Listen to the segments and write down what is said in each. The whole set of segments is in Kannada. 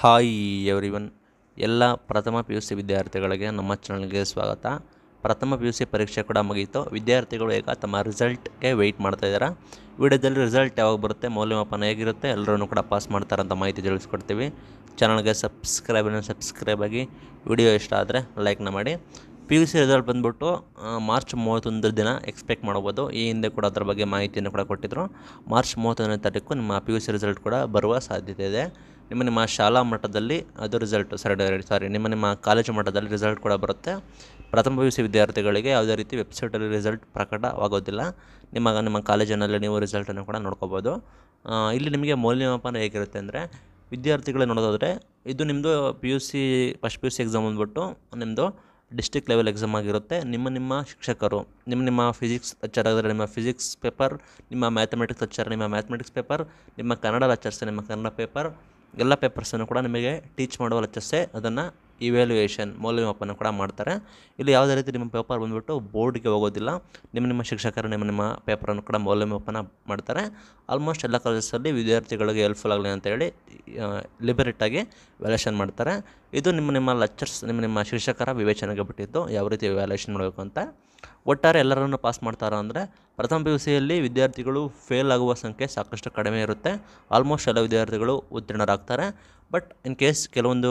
ಹಾಯ್ ಎವ್ರಿವನ್ ಎಲ್ಲ ಪ್ರಥಮ ಪಿ ಯು ಸಿ ವಿದ್ಯಾರ್ಥಿಗಳಿಗೆ ನಮ್ಮ ಚಾನಲ್ಗೆ ಸ್ವಾಗತ ಪ್ರಥಮ ಪಿ ಯು ಸಿ ಪರೀಕ್ಷೆ ಕೂಡ ಮುಗಿಯಿತು ವಿದ್ಯಾರ್ಥಿಗಳು ಈಗ ತಮ್ಮ ರಿಸಲ್ಟ್ಗೆ ವೆಯ್ಟ್ ಮಾಡ್ತಾಯಿದ್ದಾರೆ ವಿಡಿಯೋದಲ್ಲಿ ರಿಸಲ್ಟ್ ಯಾವಾಗ ಬರುತ್ತೆ ಮೌಲ್ಯಮಾಪನ ಹೇಗಿರುತ್ತೆ ಎಲ್ಲರೂ ಕೂಡ ಪಾಸ್ ಮಾಡ್ತಾರೆ ಅಂತ ಮಾಹಿತಿ ತಿಳಿಸ್ಕೊಡ್ತೀವಿ ಚಾನಲ್ಗೆ ಸಬ್ಸ್ಕ್ರೈಬನ್ನು ಸಬ್ಸ್ಕ್ರೈಬ್ ಆಗಿ ವಿಡಿಯೋ ಇಷ್ಟ ಆದರೆ ಲೈಕ್ನ ಮಾಡಿ ಪಿ ಯು ಸಿ ರಿಸಲ್ಟ್ ಬಂದುಬಿಟ್ಟು ಮಾರ್ಚ್ ಮೂವತ್ತೊಂದು ದಿನ ಎಕ್ಸ್ಪೆಕ್ಟ್ ಮಾಡ್ಬೋದು ಈ ಹಿಂದೆ ಕೂಡ ಅದರ ಬಗ್ಗೆ ಮಾಹಿತಿಯನ್ನು ಕೂಡ ಕೊಟ್ಟಿದ್ದರು ಮಾರ್ಚ್ ಮೂವತ್ತೊಂದನೇ ತಾರೀಕು ನಿಮ್ಮ ಪಿ ಯು ಸಿ ರಿಸಲ್ಟ್ ಕೂಡ ಬರುವ ಸಾಧ್ಯತೆ ಇದೆ ನಿಮ್ಮ ನಿಮ್ಮ ಶಾಲಾ ಮಟ್ಟದಲ್ಲಿ ಅದು ರಿಸಲ್ಟ್ ಸಾರಿ ಸಾರಿ ನಿಮ್ಮ ನಿಮ್ಮ ಕಾಲೇಜು ಮಟ್ಟದಲ್ಲಿ ರಿಸಲ್ಟ್ ಕೂಡ ಬರುತ್ತೆ ಪ್ರಥಮ ಪಿ ಯು ಸಿ ವಿದ್ಯಾರ್ಥಿಗಳಿಗೆ ಯಾವುದೇ ರೀತಿ ವೆಬ್ಸೈಟಲ್ಲಿ ರಿಸಲ್ಟ್ ಪ್ರಕಟವಾಗೋದಿಲ್ಲ ನಿಮ್ಮ ನಿಮ್ಮ ಕಾಲೇಜಿನಲ್ಲಿ ನೀವು ರಿಸಲ್ಟನ್ನು ಕೂಡ ನೋಡ್ಕೋಬೋದು ಇಲ್ಲಿ ನಿಮಗೆ ಮೌಲ್ಯಮಾಪನ ಹೇಗಿರುತ್ತೆ ಅಂದರೆ ವಿದ್ಯಾರ್ಥಿಗಳೇ ನೋಡೋದಾದರೆ ಇದು ನಿಮ್ಮದು P U C first P U C exam ಅಂದ್ಬಿಟ್ಟು ನಿಮ್ಮದು ಡಿಸ್ಟಿಕ್ ಲೆವೆಲ್ ಎಕ್ಸಾಮ್ ಆಗಿರುತ್ತೆ ನಿಮ್ಮ ನಿಮ್ಮ ಶಿಕ್ಷಕರು ನಿಮ್ಮ ನಿಮ್ಮ ಫಿಸಿಕ್ಸ್ ಲೆಕ್ಚರ್ ಆದರೆ ನಿಮ್ಮ ಫಿಸಿಕ್ಸ್ ಪೇಪರ್ ನಿಮ್ಮ ಮ್ಯಾಥಮೆಟಿಕ್ಸ್ ಲೆಕ್ಚರ್ ನಿಮ್ಮ ಮ್ಯಾಥಮೆಟಿಕ್ಸ್ ಪೇಪರ್ ನಿಮ್ಮ ಕನ್ನಡ ಲೆಕ್ಚರ್ಸ್ ನಿಮ್ಮ ಕನ್ನಡ ಪೇಪರ್ ಎಲ್ಲ ಪೇಪರ್ಸನ್ನು ಕೂಡ ನಿಮಗೆ ಟೀಚ್ ಮಾಡುವ ಲೆಕ್ಚರ್ಸೇ ಅದನ್ನು ಇವ್ಯಾಲ್ಯೂಯೇಷನ್ ಮೌಲ್ಯಮಾಪನ ಕೂಡ ಮಾಡ್ತಾರೆ ಇಲ್ಲಿ ಯಾವುದೇ ರೀತಿ ನಿಮ್ಮ ಪೇಪರ್ ಬಂದುಬಿಟ್ಟು ಬೋರ್ಡ್ಗೆ ಹೋಗೋದಿಲ್ಲ ನಿಮ್ಮ ನಿಮ್ಮ ಶಿಕ್ಷಕರು ನಿಮ್ಮ ನಿಮ್ಮ ಪೇಪರನ್ನು ಕೂಡ ಮೌಲ್ಯಮಾಪನ ಮಾಡ್ತಾರೆ ಆಲ್ಮೋಸ್ಟ್ ಎಲ್ಲ ಕಾಲೇಜಸ್ಸಲ್ಲಿ ವಿದ್ಯಾರ್ಥಿಗಳಿಗೆ ಹೆಲ್ಪ್ಫುಲ್ ಆಗಲಿ ಅಂತೇಳಿ ಲಿಬರೇಟಾಗಿ ವ್ಯಾಲ್ಯೂಷನ್ ಮಾಡ್ತಾರೆ ಇದು ನಿಮ್ಮ ನಿಮ್ಮ ಲೆಕ್ಚರ್ಸ್ ನಿಮ್ಮ ನಿಮ್ಮ ಶಿಕ್ಷಕರ ವಿವೇಚನೆಗೆ ಬಿಟ್ಟಿದ್ದು ಯಾವ ರೀತಿ ವ್ಯಾಲ್ಯೂಷನ್ ಮಾಡಬೇಕು ಅಂತ ಒಟ್ಟಾರೆ ಎಲ್ಲರನ್ನು ಪಾಸ್ ಮಾಡ್ತಾರ ಅಂದರೆ ಪ್ರಥಮ ಪಿ ಯು ಸಿಯಲ್ಲಿ ವಿದ್ಯಾರ್ಥಿಗಳು ಫೇಲ್ ಆಗುವ ಸಂಖ್ಯೆ ಸಾಕಷ್ಟು ಕಡಿಮೆ ಇರುತ್ತೆ ಆಲ್ಮೋಸ್ಟ್ ಎಲ್ಲ ವಿದ್ಯಾರ್ಥಿಗಳು ಉತ್ತೀರ್ಣರಾಗ್ತಾರೆ ಬಟ್ ಇನ್ ಕೇಸ್ ಕೆಲವೊಂದು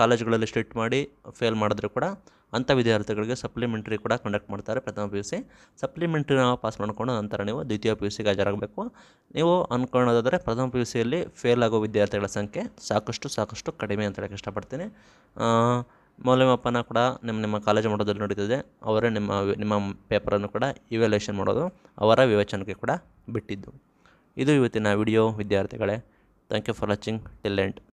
ಕಾಲೇಜುಗಳಲ್ಲಿ ಸ್ಟ್ರಿಕ್ಟ್ ಮಾಡಿ ಫೇಲ್ ಮಾಡಿದ್ರು ಕೂಡ ಅಂಥ ವಿದ್ಯಾರ್ಥಿಗಳಿಗೆ ಸಪ್ಲಿಮೆಂಟ್ರಿ ಕೂಡ ಕಂಡಕ್ಟ್ ಮಾಡ್ತಾರೆ ಪ್ರಥಮ ಪಿ ಯು ಸಿ ನಾವು ಪಾಸ್ ಮಾಡಿಕೊಂಡು ನಂತರ ನೀವು ದ್ವಿತೀಯ ಪಿ ಯು ಸಿಗೆ ಹಾಜರಾಗಬೇಕು ನೀವು ಅಂದ್ಕೊಳ್ಳೋದಾದರೆ ಪ್ರಥಮ ಪಿ ಯು ಸಿಯಲ್ಲಿ ಫೇಲ್ ಆಗೋ ವಿದ್ಯಾರ್ಥಿಗಳ ಸಂಖ್ಯೆ ಸಾಕಷ್ಟು ಸಾಕಷ್ಟು ಕಡಿಮೆ ಅಂತ ಹೇಳಕ್ಕೆ ಇಷ್ಟಪಡ್ತೀನಿ ಮೌಲ್ಯಮಾಪನ ಕೂಡ ನಿಮ್ಮ ನಿಮ್ಮ ಕಾಲೇಜು ಮಟ್ಟದಲ್ಲಿ ನಡೀತದೆ ಅವರೇ ನಿಮ್ಮ ನಿಮ್ಮ ಪೇಪರನ್ನು ಕೂಡ ಇವ್ಯಾಲ್ಯೂಯೇಷನ್ ಮಾಡೋದು ಅವರ ವಿವೇಚನೆಗೆ ಕೂಡ ಬಿಟ್ಟಿದ್ದು ಇದು ಇವತ್ತಿನ ವಿಡಿಯೋ ವಿದ್ಯಾರ್ಥಿಗಳೇ thank you for watching till